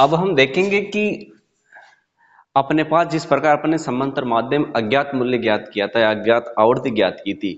अब हम देखेंगे कि अपने पास जिस प्रकार अपने समांतर माध्यम अज्ञात मूल्य ज्ञात किया था या अज्ञात आवृत्ति ज्ञात की थी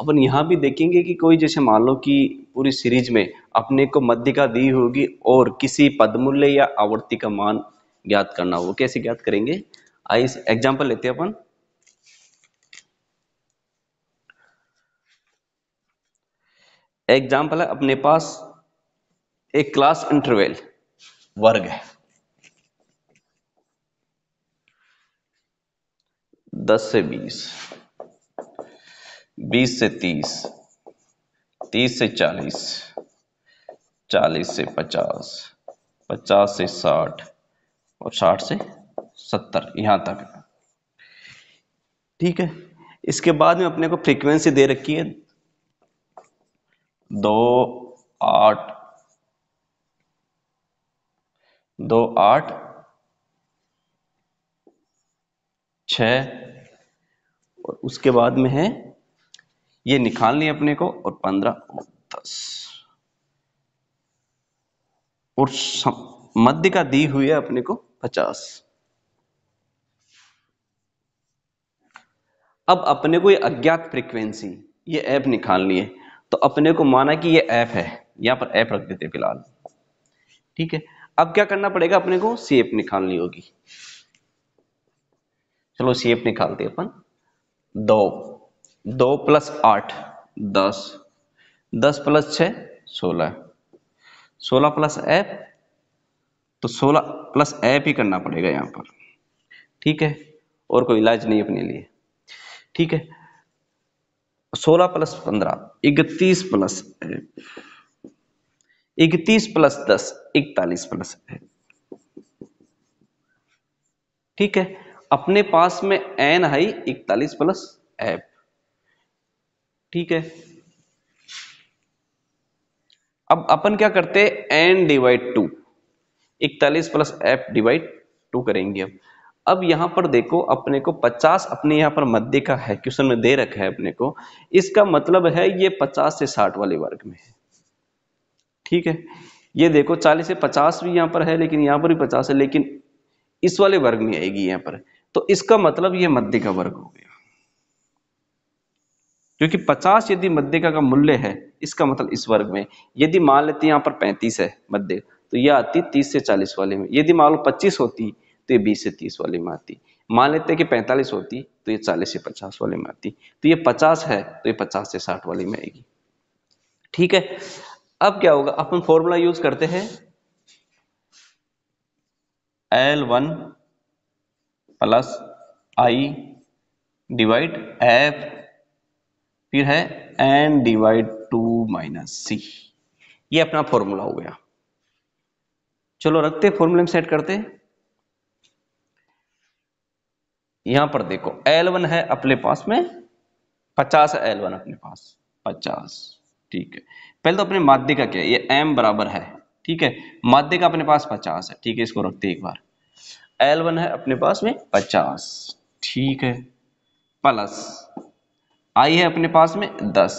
अपन यहाँ भी देखेंगे कि कोई जैसे मान लो कि पूरी सीरीज में अपने को मध्यिका दी होगी और किसी पदमूल्य या आवृत्ति का मान ज्ञात करना हो कैसे ज्ञात करेंगे आई एग्जाम्पल लेते हैं अपन एग्जाम्पल है अपने पास एक क्लास इंटरवेल वर्ग है दस से बीस बीस से तीस तीस से चालीस चालीस से पचास पचास से साठ और साठ से सत्तर यहां तक ठीक है इसके बाद में अपने को फ्रीक्वेंसी दे रखी है दो आठ दो आठ छ और उसके बाद में है ये निकालनी अपने को और पंद्रह और दस और मध्य का दी हुई है अपने को पचास अब अपने को ये अज्ञात फ्रीक्वेंसी ये ऐप निकाल है तो अपने को माना कि ये ऐप है यहां पर ऐप रख देते फिलहाल ठीक है अब क्या करना पड़ेगा अपने को सेप निकालनी होगी चलो सेप निकालते अपन दो दो प्लस आठ दस दस प्लस छ सोलह सोलह प्लस एप तो सोलह प्लस एप ही करना पड़ेगा यहां पर ठीक है और कोई इलाज नहीं अपने लिए ठीक है सोलह प्लस पंद्रह इकतीस प्लस एप इकतीस प्लस दस इकतालीस प्लस है ठीक है अपने पास में एन है इकतालीस प्लस एफ ठीक है अब अपन क्या करते हैं एन डिवाइड टू इकतालीस प्लस एफ डिवाइड टू करेंगे अब अब यहां पर देखो अपने को 50 अपने यहां पर मध्य का है क्वेश्चन में दे रखा है अपने को इसका मतलब है ये 50 से 60 वाले वर्ग में है ठीक है ये देखो चालीस से पचास भी यहाँ पर है लेकिन यहाँ पर भी पचास है लेकिन इस वाले वर्ग में आएगी यहाँ पर तो इसका मतलब ये मध्य का वर्ग हो गया क्योंकि 50 यदि मध्य का मूल्य है इसका मतलब इस वर्ग में यदि मान लेते यहाँ पर पैंतीस है मध्य तो यह आती तीस से चालीस वाले में यदि मान लो पच्चीस होती तो ये बीस से तीस वाले में आती मान लेते कि पैंतालीस होती तो ये चालीस से पचास वाले में आती तो ये पचास है तो ये पचास से साठ वाले में आएगी ठीक है अब क्या होगा अपन फॉर्मूला यूज करते हैं L one plus I divide F फिर है N divide two minus C ये अपना फॉर्मूला हो गया चलो रखते फॉर्मूले में सेट करते यहां पर देखो एल वन है अपने पास में पचास एल वन अपने पास पचास ठीक है पहले तो अपने माध्य का क्या है ये एम बराबर है ठीक है माध्य का अपने पास पचास है ठीक है इसको रखते एक बार एल वन है अपने पास में पचास ठीक है प्लस आई है अपने पास में दस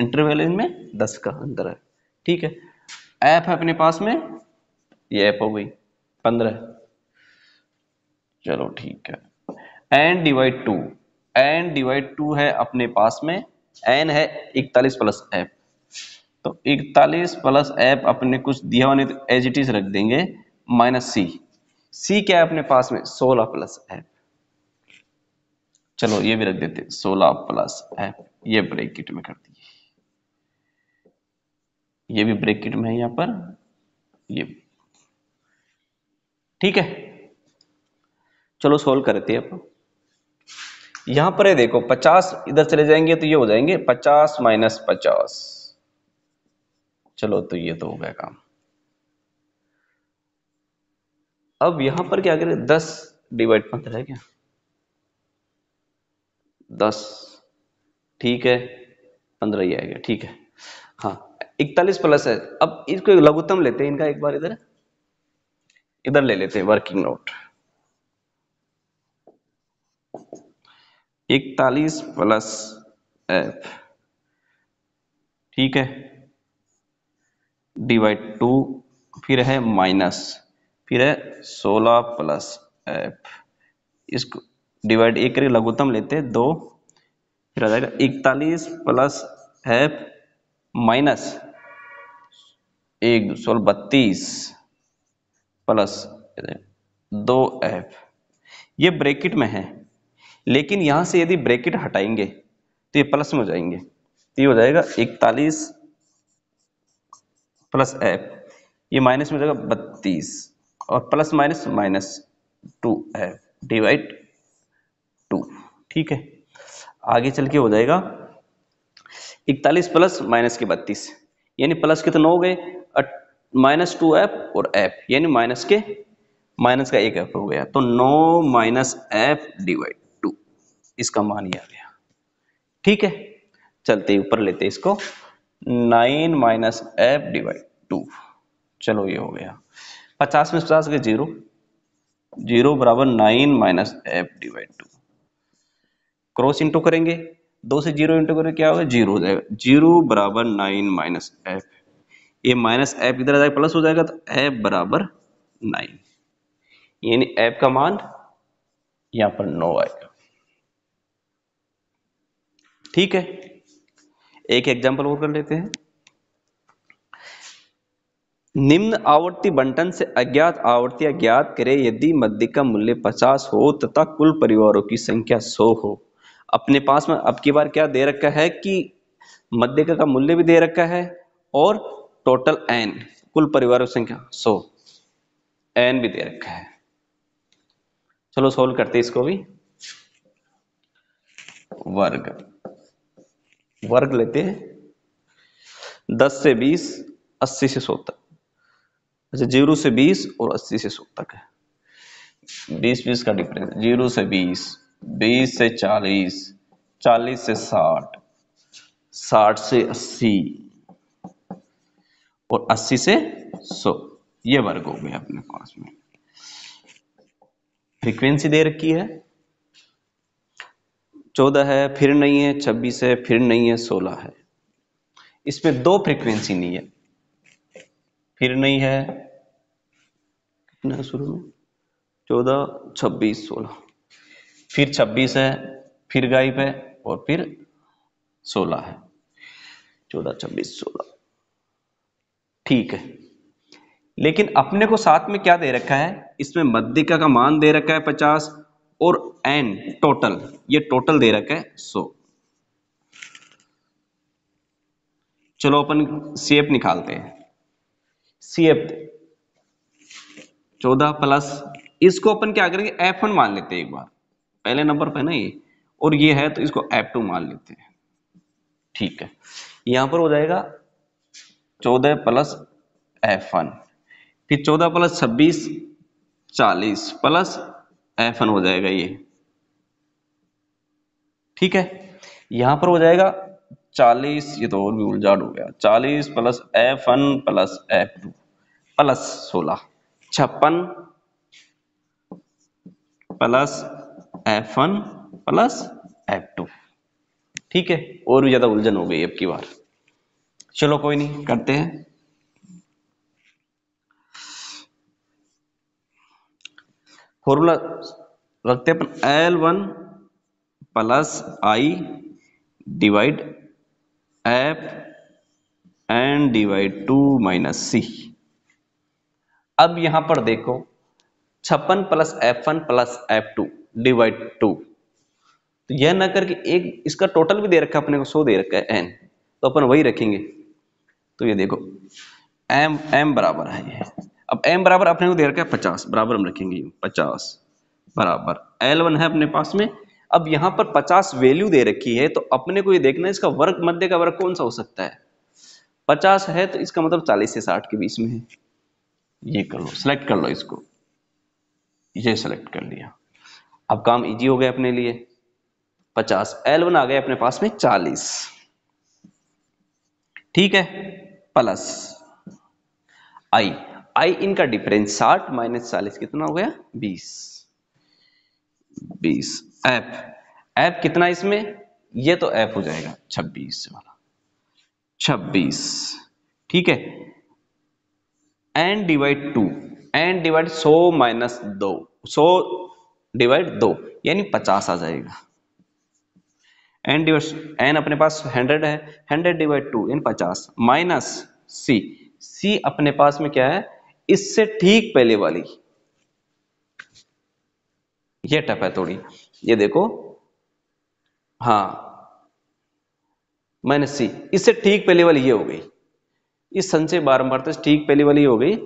इंटरवेल में दस का अंदर है ठीक है एफ है अपने पास में ये एफ हो गई पंद्रह चलो ठीक है N divide two N divide two है अपने पास में एन है इकतालीस प्लस एफ तो इकतालीस प्लस एफ अपने कुछ दिया हुआ नहीं तो एज इट इज रख देंगे माइनस सी सी क्या है अपने पास में सोलह प्लस एफ चलो ये भी रख देते सोलह प्लस एफ ये ब्रेकिट में कर दिए ये भी ब्रेकिट में है यहां पर ये ठीक है चलो सोल्व करते हैं यहां पर है देखो 50 इधर चले जाएंगे तो ये हो जाएंगे 50 माइनस पचास चलो तो ये तो हो गया काम अब यहां पर क्या करें दस डिवाइड पंद्रह है क्या दस ठीक है पंद्रह ही आएगा ठीक है हाँ इकतालीस प्लस है अब इसको लघुत्तम लेते हैं इनका एक बार इधर इधर ले लेते हैं वर्किंग नोट इकतालीस प्लस एफ ठीक है डिवाइड टू फिर है माइनस फिर है सोलह प्लस एफ इसको डिवाइड एक करके लघुतम लेते दो फिर आ जाएगा इकतालीस प्लस एफ माइनस एक सोलह बत्तीस प्लस दो एफ ये ब्रैकेट में है लेकिन यहां से यदि ब्रैकेट हटाएंगे तो ये प्लस में हो जाएंगे तो ये हो जाएगा इकतालीस प्लस एफ ये माइनस में जाएगा बत्तीस और plus minus minus two F divide two ठीक है आगे चल के हो जाएगा इकतालीस प्लस माइनस के बत्तीस यानी प्लस के तो नौ हो गए माइनस टू एफ और एफ यानी माइनस के माइनस का एक एफ हो गया तो नौ माइनस एफ डिवाइड टू इसका मान ही आ गया ठीक है चलते ऊपर लेते इसको nine minus F divide two चलो ये हो गया पचास में पचास के जीरो जीरो बराबर nine minus F divide two cross into करेंगे दो से जीरो इंटू करेंगे क्या होगा जीरो हो जाएगा जीरो बराबर नाइन माइनस एफ ये माइनस एफ इधर आ जाएगा प्लस हो जाएगा तो एफ बराबर नाइन यानी एफ का मान यहां पर नौ आएगा ठीक है एक एग्जाम्पल और कर लेते हैं निम्न आवर्ती बंटन से अज्ञात आवर्ती अज्ञात करें यदि मध्य का मूल्य 50 हो तथा कुल परिवारों की संख्या 100 हो अपने पास में अब की बार क्या दे रखा है कि मध्य का, का मूल्य भी दे रखा है और टोटल एन कुल परिवारों की संख्या 100 एन भी दे रखा है चलो सोल्व करते इसको भी वर्ग वर्ग लेते हैं दस से बीस अस्सी से सौ तक अच्छा जीरो से बीस और अस्सी से सौ तक है बीस बीस का डिफरेंस जीरो से बीस बीस से चालीस चालीस से साठ साठ से अस्सी और अस्सी से सौ ये वर्ग हो गया अपने पास में फ्रीक्वेंसी दे रखी है चौदह है फिर नहीं है छब्बीस है फिर नहीं है सोलह है इसमें दो फ्रीक्वेंसी नहीं है फिर नहीं है कितना है शुरू में चौदह छब्बीस सोलह फिर छब्बीस है फिर गायब है और फिर सोलह है चौदह छब्बीस सोलह ठीक है लेकिन अपने को साथ में क्या दे रखा है इसमें मध्यिका का मान दे रखा है पचास और एन टोटल ये टोटल दे रखा है सो चलो अपन सीएफ निकालते हैं सेप चौदह प्लस इसको अपन क्या करेंगे एफ वन मान लेते हैं एक बार पहले नंबर पे ना ये और ये है तो इसको एफ टू मान लेते हैं ठीक है यहां पर हो जाएगा चौदह प्लस एफ वन फिर चौदह प्लस छब्बीस चालीस प्लस एफ एन हो जाएगा ये ठीक है यहां पर हो जाएगा 40 ये तो और भी उलझाड़ हो गया 40 plus F N plus F two plus सोलह छप्पन plus F N plus F two ठीक है और भी ज्यादा उलझन हो गई अब की बार चलो कोई नहीं करते हैं फॉर्मूला रखते हैं अपन L one plus I divide F N divide two minus C अब यहां पर देखो छप्पन plus F one plus F two divide two तो यह ना करके एक इसका टोटल भी दे रखा है अपने को सो दे रखा है एन तो अपन वही रखेंगे तो ये देखो एम एम बराबर है अब एम बराबर अपने को दे रखा है पचास बराबर हम रखेंगे पचास बराबर एल वन है अपने पास में अब यहां पर पचास वैल्यू दे रखी है तो अपने को ये देखना है इसका वर्ग मध्य का वर्ग कौन सा हो सकता है पचास है तो इसका मतलब चालीस से साठ के बीच में है ये कर लो सेलेक्ट कर लो इसको ये सिलेक्ट कर लिया अब काम इजी हो गया अपने लिए पचास एल वन आ गया अपने पास में चालीस ठीक है प्लस आई आई इनका डिफरेंस साठ माइनस चालीस कितना हो गया बीस बीस एफ एफ कितना इसमें ये तो एफ हो जाएगा छब्बीस वाला छब्बीस ठीक है N divide two N divide सौ माइनस दो सो डिवाइड दो यानी पचास आ जाएगा एन डिवाइड एन अपने पास हंड्रेड है हंड्रेड डिवाइड टू इन पचास माइनस सी सी अपने पास में क्या है इससे ठीक पहले वाली ये टप है थोड़ी ये देखो हाँ माइनस सी इससे ठीक पहले वाली ये हो गई इस संचय बारंबार ठीक पहले वाली हो गई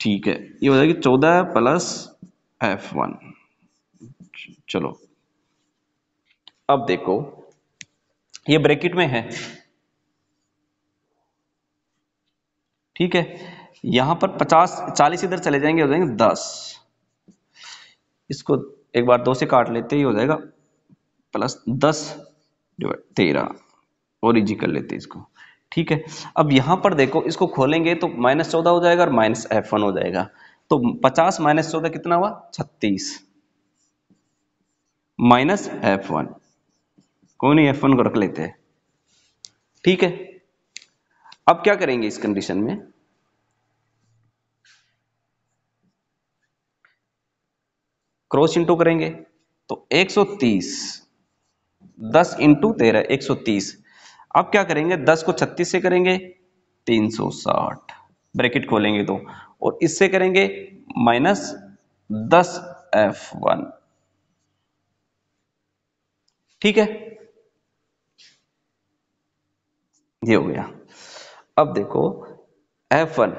ठीक है ये हो जाएगी चौदह प्लस एफ वन चलो अब देखो ये ब्रैकेट में है ठीक है यहां पर पचास चालीस इधर चले जाएंगे हो जाएंगे दस इसको एक बार दो से काट लेते ही हो जाएगा प्लस दस जो तेरह और इजी कर लेते इसको ठीक है अब यहां पर देखो इसको खोलेंगे तो माइनस चौदह हो जाएगा और माइनस एफ वन हो जाएगा तो पचास माइनस चौदह कितना हुआ छत्तीस माइनस एफ वन कोई नहीं एफ वन को रख लेते हैं ठीक है अब क्या करेंगे इस कंडीशन में क्रॉस इंटू करेंगे तो 130 10 इंटू तेरह एक अब क्या करेंगे 10 को 36 से करेंगे 360 ब्रैकेट खोलेंगे तो और इससे करेंगे माइनस दस एफ वन ठीक है ये हो गया अब देखो एफ वन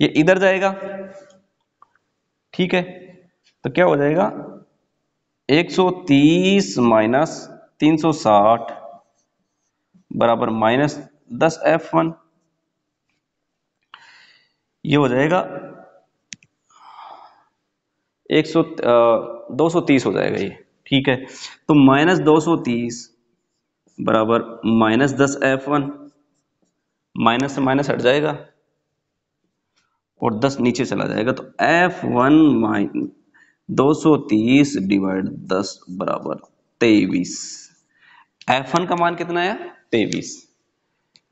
ये इधर जाएगा ठीक है तो क्या हो जाएगा 130 माइनस तीन बराबर माइनस दस एफ वन ये हो जाएगा एक सौ दो सौ तीस हो जाएगा ये ठीक है तो माइनस दो सौ तीस बराबर माइनस दस एफ वन माइनस से माइनस हट जाएगा और 10 नीचे चला जाएगा तो एफ वन माइन दो सौ तीस डिवाइड दस बराबर तेईस एफ का मान कितना है तेईस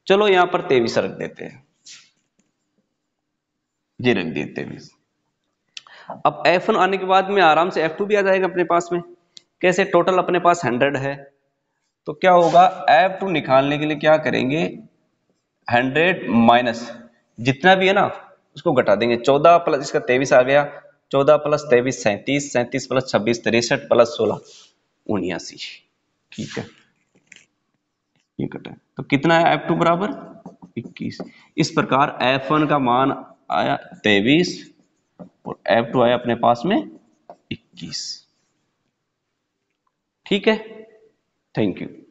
चलो यहां पर तेईस रख देते हैं जी रख दिए तेईस अब एफ आने के बाद में आराम से एफ टू भी आ जाएगा अपने पास में कैसे टोटल अपने पास हंड्रेड है तो क्या होगा एफ टू निकालने के लिए क्या करेंगे हंड्रेड माइनस जितना भी है ना उसको घटा देंगे चौदह प्लस इसका तेईस आ गया चौदह प्लस तेईस सैंतीस सैंतीस प्लस छब्बीस तिरसठ प्लस सोलह उन्यासी ठीक है ये कटा है तो कितना है एफ टू बराबर इक्कीस इस प्रकार एफ वन का मान आया तेईस और एफ टू आया अपने पास में इक्कीस ठीक है थैंक यू